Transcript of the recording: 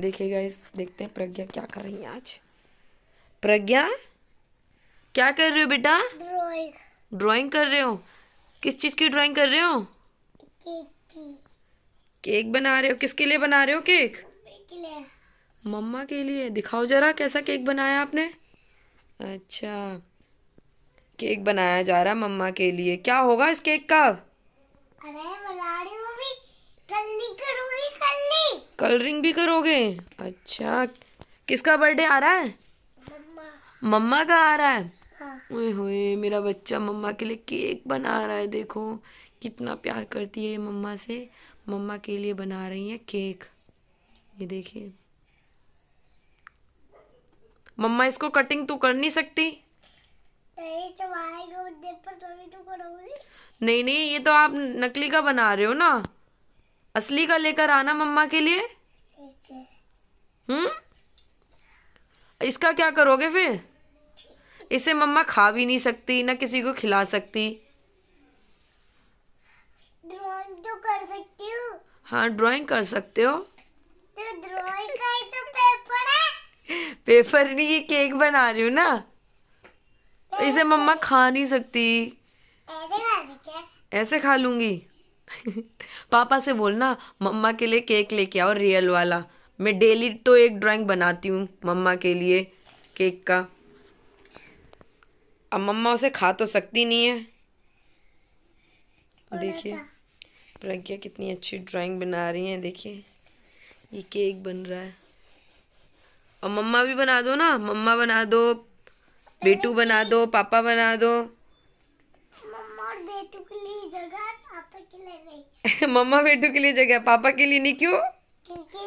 देखिए इस देखते हैं प्रज्ञा क्या कर रही है आज प्रज्ञा क्या कर रहे हो बेटा ड्राइंग कर रहे हो किस चीज़ की ड्राइंग कर रहे हो केक बना रहे हो किसके लिए बना रहे हो केक मम्मा के लिए दिखाओ जरा कैसा केक बनाया आपने अच्छा केक बनाया जा रहा मम्मा के लिए क्या होगा इस केक का अरे बना रही कलरिंग भी करोगे अच्छा किसका बर्थडे आ रहा है मम्मा का आ रहा है हाँ। ओए होए मेरा बच्चा मम्मा के लिए केक बना रहा है देखो कितना प्यार करती है ये मम्मा से मम्मा के लिए बना रही है केक ये देखिए मम्मा इसको कटिंग तो कर नहीं सकती तो नहीं नहीं ये तो आप नकली का बना रहे हो ना असली का लेकर आना मम्मा के लिए हम्म इसका क्या करोगे फिर इसे मम्मा खा भी नहीं सकती ना किसी को खिला सकती तो कर सकती हूं। हाँ ड्राइंग कर सकते हो तो ड्राइंग का तो पेपर है पेपर नहीं ये केक बना रही हूँ ना इसे मम्मा खा नहीं सकती ऐसे खा लूंगी पापा से बोलना मम्मा के लिए केक लेके आओ रियल वाला मैं डेली तो एक ड्राइंग बनाती हूँ मम्मा के लिए केक का अब मम्मा उसे खा तो सकती नहीं है देखिए प्रज्ञा कितनी अच्छी ड्राइंग बना रही है देखिए ये केक बन रहा है और मम्मा भी बना दो ना मम्मा बना दो बेटू बना दो पापा बना दो के लिए जगह पापा के लिए नहीं मम्मा बेटू के लिए जगह पापा के लिए नहीं क्यों क्योंकि